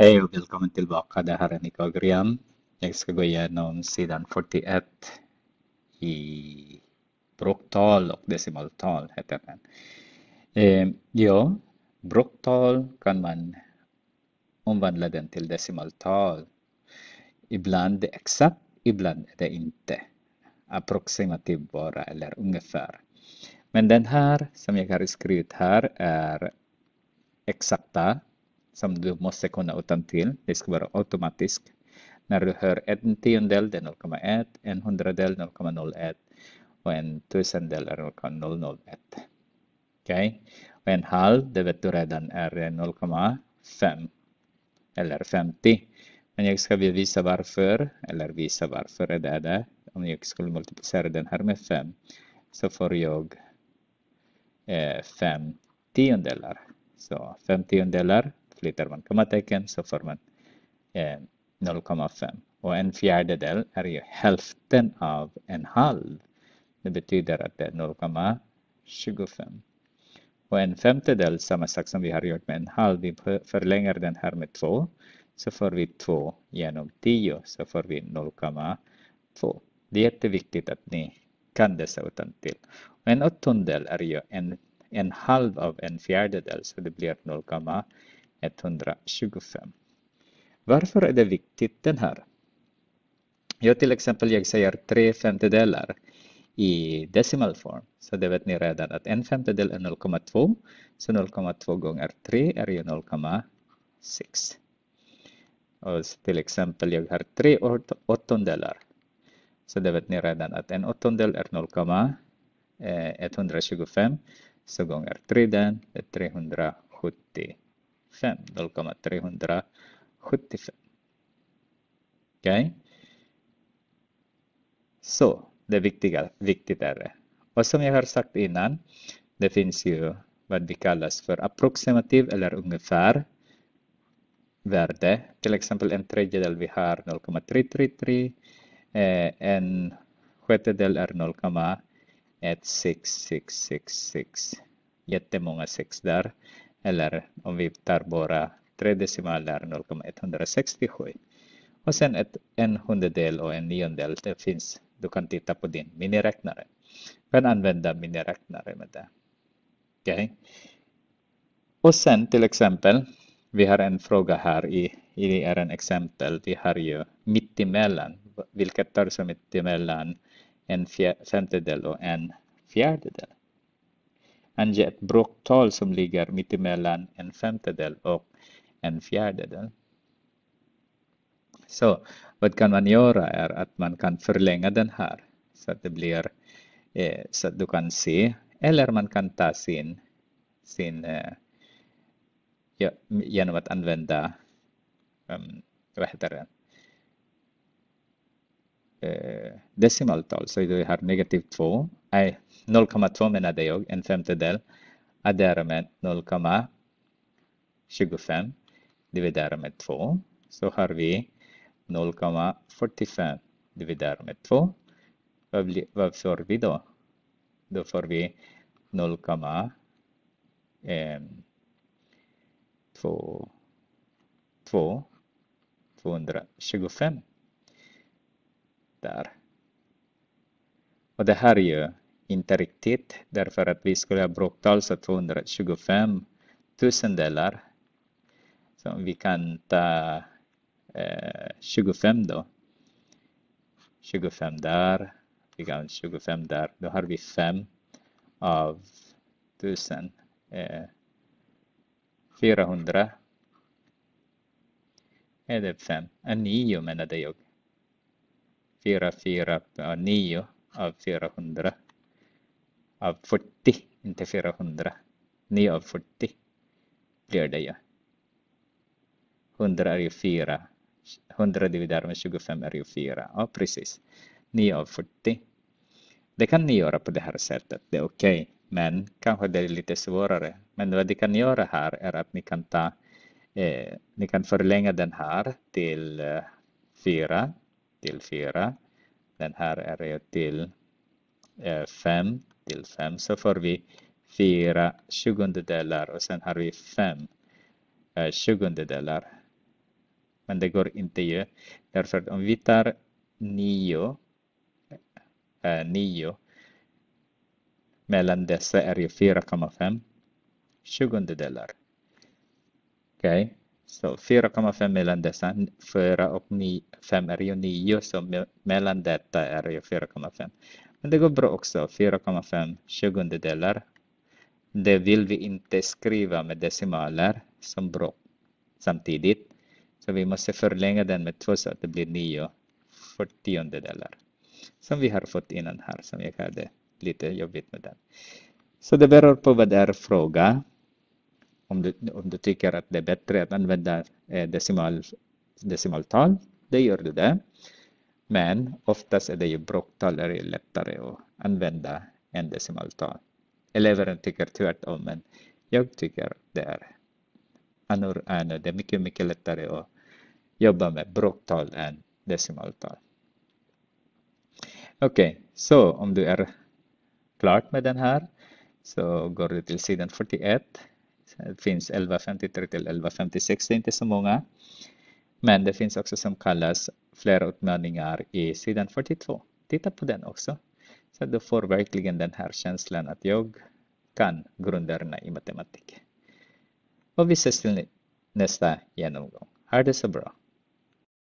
Hej och välkommen tillbaka. Det här är Nicole Graham. Jag ska gå igenom sidan 41 i broktal och decimaltal heter den. Eh, ja, broktal kan man omvandla den till decimaltal. Ibland exakt, ibland är det inte. Approximativ bara eller ungefär. Men den här som jag har skrivit här är exakta som du måste kunna utan till. Det ska vara automatiskt. När du hör en tiondel, det är 0,1, en hundradel 0,01 och en tusendel är 0,001. Okej? Okay? Och en halv, det vet du redan är 0,5 eller 50. Men jag ska visa varför, eller visa varför det är det. Om jag skulle multiplicera den här med 5 så får jag 5 eh, tiondelar. Så 5 tiondelar flyttar man kommatecken så får man eh, 0,5. Och en fjärdedel är ju hälften av en halv. Det betyder att det är 0,25. Och en femtedel, samma sak som vi har gjort med en halv, vi förlänger den här med 2. Så får vi 2 genom 10, så får vi 0,2. Det är jätteviktigt att ni kan dessa utantill. Och en åttondel är ju en, en halv av en fjärdedel, så det blir 0,5. 125. Varför är det viktigt den här? Ja, till exempel jag säger tre femtedelar i decimalform. Så det vet ni redan att en femtedel är 0,2. Så 0,2 gånger 3 är ju 0,6. Och till exempel jag har tre åttondelar. Så det vet ni redan att en åttondel är 0,125. Eh, så gånger 3 den är 370 fem, 0,375. Okej? Okay. Så, det viktiga, viktigt är det. Och som jag har sagt innan, det finns ju vad vi kallas för approximativ eller ungefär värde. Till exempel en tredjedel vi har 0,333, eh, en sjättedel är 0,16666. Jättemånga sex där eller om vi tar bara tre decimaler 0,167. Och sen ett, en hundradel och en niondel, det finns, du kan titta på din miniräknare. Du kan använda miniräknare med det. Okay. Och sen till exempel, vi har en fråga här i, i är en exempel, vi har ju mittemellan, vilket tar som mittemellan en fjär, femtedel och en fjärdedel. Han ett bråktal som ligger mittemellan en femtedel och en fjärdedel. Så vad kan man göra är att man kan förlänga den här så att det blir eh, så att du kan se eller man kan ta sin, sin eh, ja, genom att använda um, vad heter det? Eh, decimaltal. Så du har negativ 2 nej, 0,2 menade jag, en femtedel, adderar med 0,25 dividerar med 2. Så har vi 0,45 dividerar med 2. Vad, blir, vad får vi då? Då får vi 0,225. Eh, Där. Och det här är ju inte riktigt därför att vi skulle ha broktals alltså av 225 tusendelar. Så vi kan ta eh, 25 då. 25 där, vi kan 25 där. Då har vi 5 av 1000. Eh, 400. Är det 5? 9 menade jag. 4, 4, 9 av 400. Av 40, inte 400. 9 av 40 blir det ju. 100 är ju 4. 100 dividerat med 25 är ju 4. Ja, precis. 9 av 40. Det kan ni göra på det här sättet, det är okej. Okay. Men kanske det är lite svårare. Men vad ni kan göra här är att ni kan ta eh, ni kan förlänga den här till 4, eh, till 4 den här är ju till 5. Eh, till 5 så får vi 4 tjugondedelar och sen har vi 5 eh, tjugondedelar. Men det går inte ju. Därför om vi tar 9, 9 eh, mellan dessa är ju 4,5 tjugondedelar. Okej, okay. Så 4,5 mellan dessa 4 och 5 är ju 9, så mellan detta är ju 4,5. Men det går bra också, 4,5 tjugondedelar. Det vill vi inte skriva med decimaler som bra samtidigt. Så vi måste förlänga den med 2 så att det blir 9 fyrtiondedelar. Som vi har fått innan här, som jag hade lite jobbigt med den. Så det beror på vad det är fråga om du, om du tycker att det är bättre att använda eh, decimal, decimaltal, det gör du det. Men oftast är det ju bråktal där det är lättare att använda än decimaltal. Eleverna tycker tvärtom, men jag tycker det är annorlunda. Eh, det är mycket, mycket lättare att jobba med bråktal än decimaltal. Okej, okay, så om du är klart med den här så går du till sidan 41 det eh, finns 1153 till 1156, det är inte så många. Men det finns också som kallas flera utmaningar i sidan 42. Titta på den också. Så du får verkligen den här känslan att jag kan grunderna i matematik. Och vi ses till nästa genomgång. Ha det så bra!